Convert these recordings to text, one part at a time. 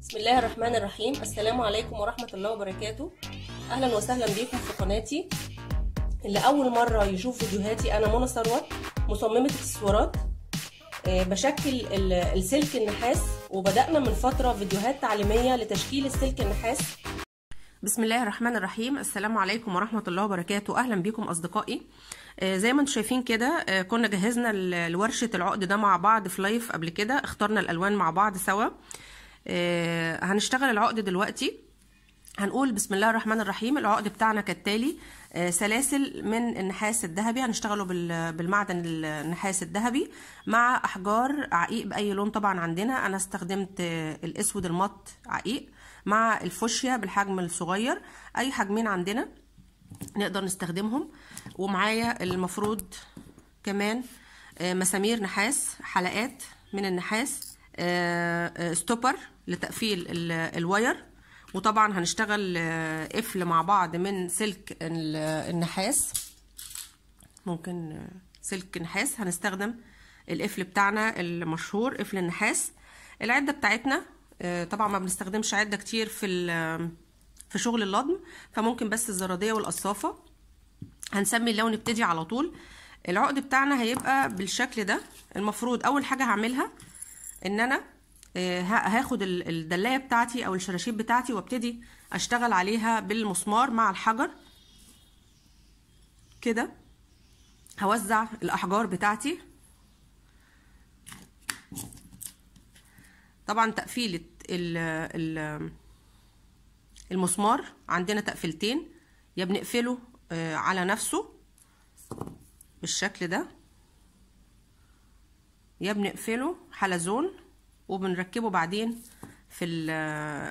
بسم الله الرحمن الرحيم السلام عليكم ورحمة الله وبركاته أهلا وسهلا بيكم في قناتي اللي أول مرة يشوف فيديوهاتي أنا منى ثروت مصممة اكسسوارات آه، بشكل السلك النحاس وبدأنا من فترة فيديوهات تعليمية لتشكيل السلك النحاس بسم الله الرحمن الرحيم السلام عليكم ورحمة الله وبركاته أهلا بكم أصدقائي آه، زي ما انتم شايفين كده آه، كنا جهزنا الورشة العقد ده مع بعض في لايف قبل كده اخترنا الألوان مع بعض سوا آه، هنشتغل العقد دلوقتي هنقول بسم الله الرحمن الرحيم العقد بتاعنا كالتالي سلاسل من النحاس الذهبي هنشتغله بالمعدن النحاس الذهبي مع أحجار عقيق بأي لون طبعا عندنا أنا استخدمت الأسود المط عقيق مع الفوشيا بالحجم الصغير اي حجمين عندنا نقدر نستخدمهم ومعايا المفروض كمان آه، مسامير نحاس حلقات من النحاس آه، آه، ستوبر لتقفيل الواير وطبعا هنشتغل قفل مع بعض من سلك النحاس ممكن سلك نحاس هنستخدم القفل بتاعنا المشهور قفل النحاس العده بتاعتنا آه، طبعا ما بنستخدمش عده كتير في آه، في شغل اللضم فممكن بس الزراديه والقصافه هنسمي اللون نبتدي على طول العقد بتاعنا هيبقى بالشكل ده المفروض اول حاجه هعملها ان انا آه، هاخد الدلايه بتاعتي او الشراشيب بتاعتي وابتدي اشتغل عليها بالمسمار مع الحجر كده هوزع الاحجار بتاعتي طبعا تقفيله المسمار عندنا تقفيلتين يا بنقفله آه، على نفسه بالشكل ده يا بنقفله حلزون وبنركبه بعدين في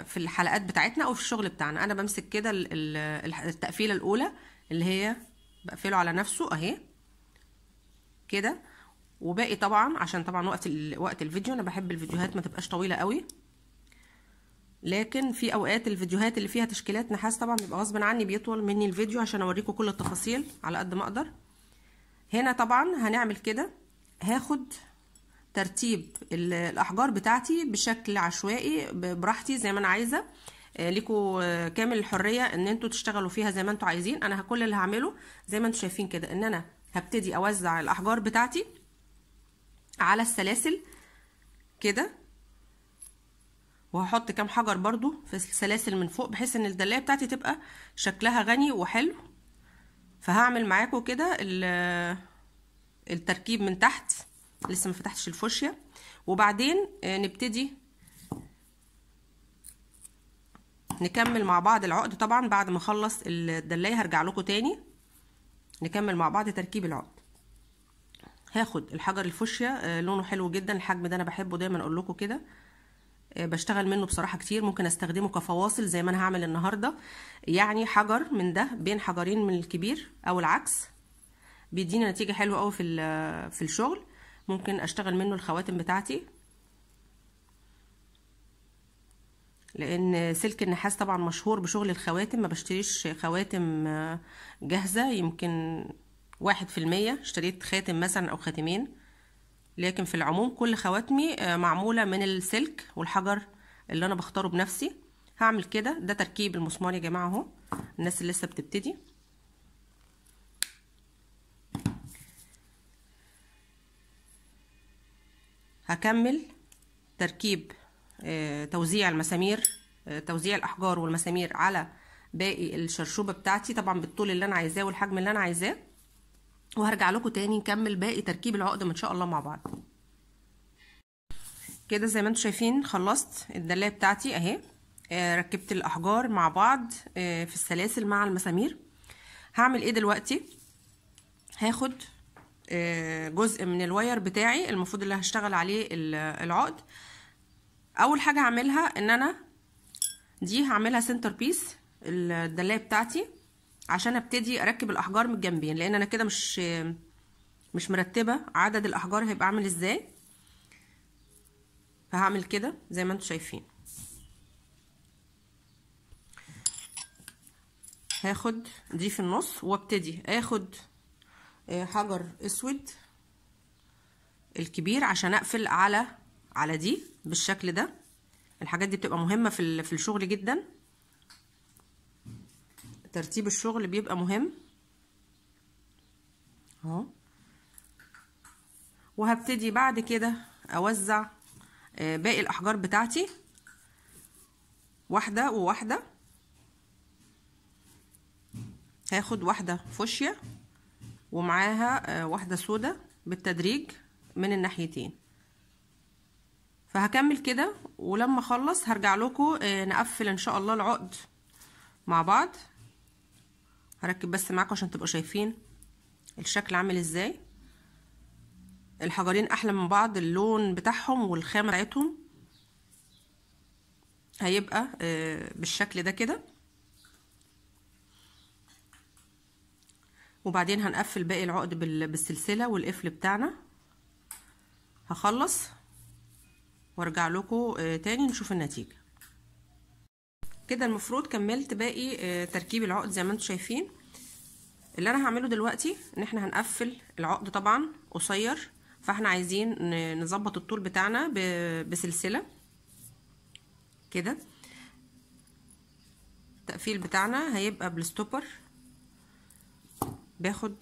في الحلقات بتاعتنا او في الشغل بتاعنا انا بمسك كده التقفيله الاولى اللي هي بقفله على نفسه اهي كده وباقي طبعا عشان طبعا وقت وقت الفيديو انا بحب الفيديوهات ما تبقاش طويله قوي لكن في اوقات الفيديوهات اللي فيها تشكيلات نحاس طبعا بيبقى غصب عني بيطول مني الفيديو عشان اوريكم كل التفاصيل على قد ما اقدر هنا طبعا هنعمل كده هاخد ترتيب الاحجار بتاعتي بشكل عشوائي براحتي زي ما انا عايزه آه، لكم آه، كامل الحريه ان انتوا تشتغلوا فيها زي ما انتوا عايزين انا كل اللي هعمله زي ما انتوا شايفين كده ان انا هبتدي اوزع الاحجار بتاعتي على السلاسل كده وهحط كام حجر برضو في السلاسل من فوق بحيث ان الدلايه بتاعتي تبقى شكلها غني وحلو فهعمل معاكم كده التركيب من تحت لسه ما فتحتش الفوشيا وبعدين آه، نبتدي نكمل مع بعض العقد طبعا بعد ما اخلص الدلايه هرجع لكم تاني نكمل مع بعض تركيب العقد هاخد الحجر الفوشيا آه، لونه حلو جدا الحجم ده انا بحبه دايما اقول لكم كده آه، بشتغل منه بصراحة كتير ممكن استخدمه كفواصل زي ما انا هعمل النهاردة يعني حجر من ده بين حجرين من الكبير او العكس بيدينا نتيجة حلوة قوي في في الشغل ممكن اشتغل منه الخواتم بتاعتي لان سلك النحاس طبعا مشهور بشغل الخواتم ما بشتريش خواتم آه، جاهزة يمكن واحد في المية اشتريت خاتم مثلا أو خاتمين لكن في العموم كل خواتمي آه، معمولة من السلك والحجر اللي أنا بختاره بنفسي هعمل كده ده تركيب المسمار يا جماعة اهو الناس اللي لسه بتبتدي هكمل تركيب آه، توزيع المسامير آه، توزيع الأحجار والمسامير على باقي الشرشوبة بتاعتي طبعا بالطول اللي أنا عايزاه والحجم اللي أنا عايزاه وهرجع لكم تاني نكمل باقي تركيب العقدة ان شاء الله مع بعض كده زي ما انتم شايفين خلصت الدلاية بتاعتي اهي آه، ركبت الاحجار مع بعض آه، في السلاسل مع المسامير هعمل ايه دلوقتي هاخد آه، جزء من الواير بتاعي المفروض اللي هشتغل عليه العقد اول حاجه هعملها ان انا دي هعملها سنتر بيس الدلايه بتاعتي عشان ابتدي اركب الاحجار من الجنبين يعني لان انا كده مش مش مرتبه عدد الاحجار هيبقى عامل ازاي فهعمل كده زي ما انتم شايفين هاخد دي في النص وابتدي اخد آه، حجر اسود الكبير عشان اقفل على على دي بالشكل ده الحاجات دي بتبقى مهمه في في الشغل جدا ترتيب الشغل بيبقى مهم اهو وهبتدي بعد كده اوزع آه، باقي الاحجار بتاعتي واحده وواحده هاخد واحده فوشيا ومعاها آه، واحده سودا بالتدريج من الناحيتين فهكمل كده ولما اخلص هرجع لكم آه، نقفل ان شاء الله العقد مع بعض هركب بس معاكم عشان تبقوا شايفين الشكل عامل ازاي الحجرين احلى من بعض اللون بتاعهم والخامه بتاعتهم هيبقى آه، بالشكل ده كده وبعدين هنقفل باقي العقد بالسلسله والقفل بتاعنا هخلص وارجع لكم آه، تاني نشوف النتيجه كده المفروض كملت باقي آه، تركيب العقد زي ما انتم شايفين اللي انا هعمله دلوقتي ان احنا هنقفل العقد طبعا قصير فاحنا عايزين نظبط الطول بتاعنا بسلسله كده التقفيل بتاعنا هيبقى بالستوبر باخد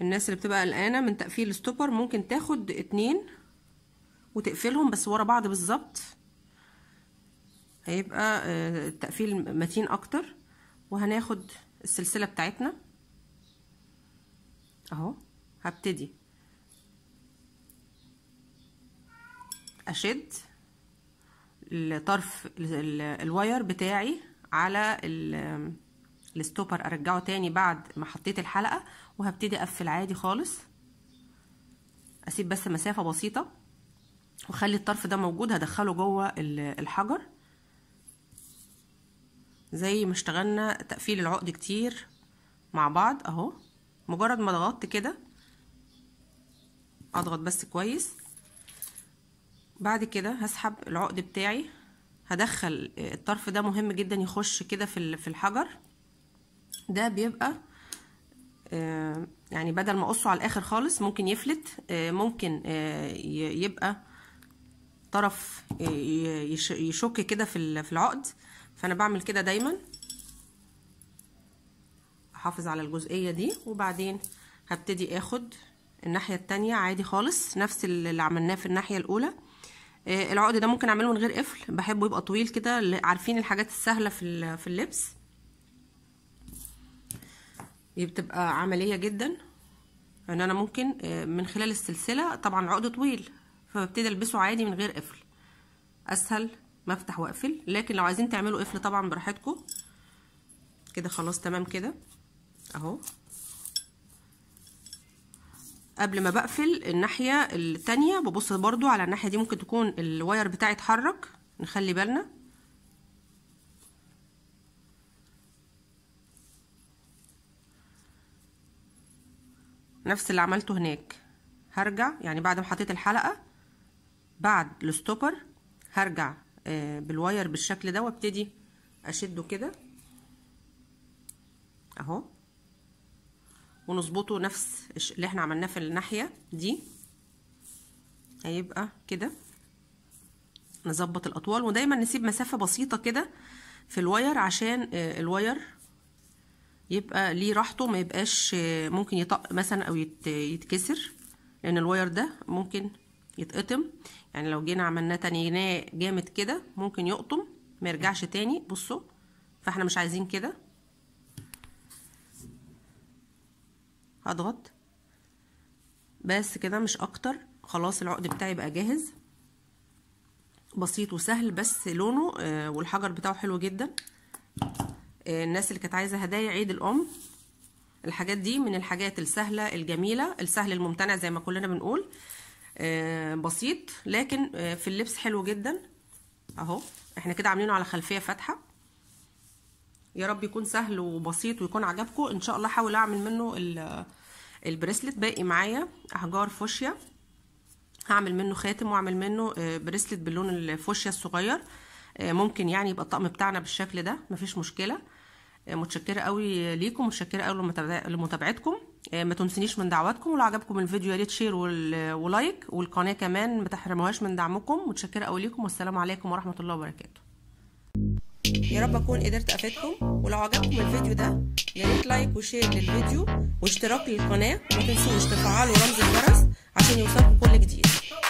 الناس اللي بتبقى قلقانه من تقفيل الستوبر ممكن تاخد اتنين وتقفلهم بس ورا بعض بالظبط هيبقى التقفيل آه، متين اكتر وهناخد السلسله بتاعتنا اهو هبتدي اشد الطرف الواير بتاعي على الستوبر ارجعه تاني بعد ما حطيت الحلقه وهبتدي اقفل عادي خالص اسيب بس مسافه بسيطه وخلي الطرف ده موجود هدخله جوه الحجر زي ما اشتغلنا تقفيل العقد كتير مع بعض اهو مجرد ما ضغطت كده اضغط بس كويس بعد كده هسحب العقد بتاعي هدخل آه، الطرف ده مهم جدا يخش كده في في الحجر ده بيبقى آه، يعني بدل ما اقصه على الاخر خالص ممكن يفلت آه، ممكن يبقى طرف يشك كده في العقد فانا بعمل كده دايما احافظ على الجزئيه دي وبعدين هبتدي اخد الناحيه التانية عادي خالص نفس اللي عملناه في الناحيه الاولى آه، العقد ده ممكن اعمله من غير قفل بحبه يبقى طويل كده عارفين الحاجات السهله في في اللبس بتبقى عمليه جدا ان انا ممكن آه، من خلال السلسله طبعا العقد طويل فببتدي البسه عادي من غير قفل اسهل بفتح واقفل لكن لو عايزين تعملوا قفل طبعا براحتكم كده خلاص تمام كده اهو قبل ما بقفل الناحيه التانية ببص برضو على الناحيه دي ممكن تكون الواير بتاعي اتحرك نخلي بالنا نفس اللي عملته هناك هرجع يعني بعد ما حطيت الحلقه بعد الستوبر هرجع آه، بالواير بالشكل ده وابتدي اشده كده اهو ونظبطه نفس اللي احنا عملناه في الناحيه دي هيبقى كده نظبط الاطوال ودايما نسيب مسافه بسيطه كده في الواير عشان آه، الواير يبقى ليه راحته ما يبقاش آه، ممكن يطق مثلا او يتكسر لان الواير ده ممكن يتقطم يعني لو جينا عملناه تنيناه جامد كده ممكن يقطم ما يرجعش تاني بصوا فاحنا مش عايزين كده هضغط بس كده مش اكتر خلاص العقد بتاعي بقى جاهز بسيط وسهل بس لونه آه، والحجر بتاعه حلو جدا آه، الناس اللي كانت عايزه هدايا عيد الام الحاجات دي من الحاجات السهله الجميله السهل الممتنع زي ما كلنا بنقول آه، بسيط لكن آه، في اللبس حلو جدا اهو احنا كده عاملينه على خلفيه فاتحه يا رب يكون سهل وبسيط ويكون عجبكم ان شاء الله حاول اعمل منه آه، البريسلت باقي معايا احجار فوشيا هعمل منه خاتم واعمل منه بريسلت باللون الفوشيا الصغير ممكن يعني يبقى الطقم بتاعنا بالشكل ده مفيش مشكله متشكره قوي ليكم متشكره قوي لمتابعتكم آه، ما تنسنيش من دعواتكم ولو عجبكم الفيديو يا ريت شير ولايك والقناه كمان ما تحرموهاش من دعمكم متشكره قوي ليكم والسلام عليكم ورحمه الله وبركاته يا رب اكون قدرت افيدكم ولو عجبكم الفيديو ده يا ريت لايك وشير للفيديو واشتراك للقناه وما تنسوش تفعلوا رمز الجرس عشان يوصلكم كل جديد